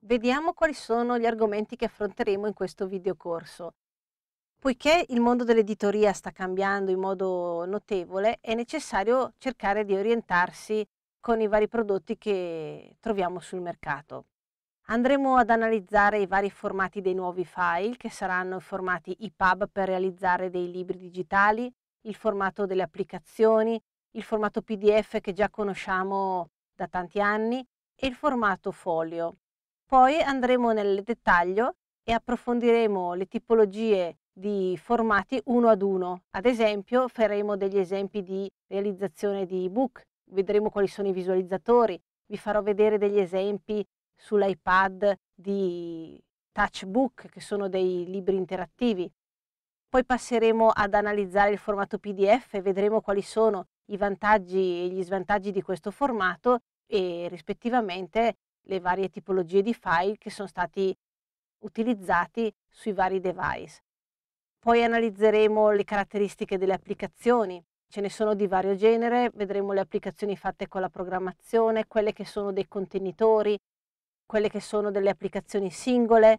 Vediamo quali sono gli argomenti che affronteremo in questo videocorso. Poiché il mondo dell'editoria sta cambiando in modo notevole, è necessario cercare di orientarsi con i vari prodotti che troviamo sul mercato. Andremo ad analizzare i vari formati dei nuovi file, che saranno i formati EPUB per realizzare dei libri digitali, il formato delle applicazioni, il formato PDF che già conosciamo da tanti anni e il formato folio. Poi andremo nel dettaglio e approfondiremo le tipologie di formati uno ad uno. Ad esempio faremo degli esempi di realizzazione di ebook, vedremo quali sono i visualizzatori, vi farò vedere degli esempi sull'iPad di touchbook che sono dei libri interattivi. Poi passeremo ad analizzare il formato PDF e vedremo quali sono i vantaggi e gli svantaggi di questo formato e rispettivamente le varie tipologie di file che sono stati utilizzati sui vari device. Poi analizzeremo le caratteristiche delle applicazioni, ce ne sono di vario genere, vedremo le applicazioni fatte con la programmazione, quelle che sono dei contenitori, quelle che sono delle applicazioni singole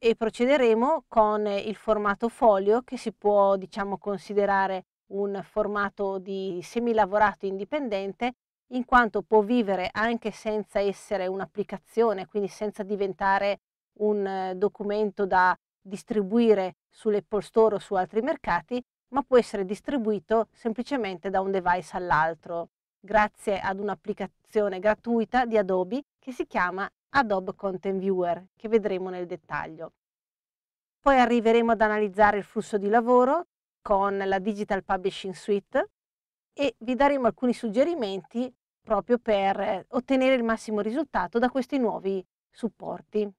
e procederemo con il formato folio che si può diciamo considerare un formato di semilavorato indipendente in quanto può vivere anche senza essere un'applicazione, quindi senza diventare un eh, documento da distribuire sull'Apple Store o su altri mercati, ma può essere distribuito semplicemente da un device all'altro, grazie ad un'applicazione gratuita di Adobe che si chiama Adobe Content Viewer, che vedremo nel dettaglio. Poi arriveremo ad analizzare il flusso di lavoro con la Digital Publishing Suite e vi daremo alcuni suggerimenti proprio per eh, ottenere il massimo risultato da questi nuovi supporti.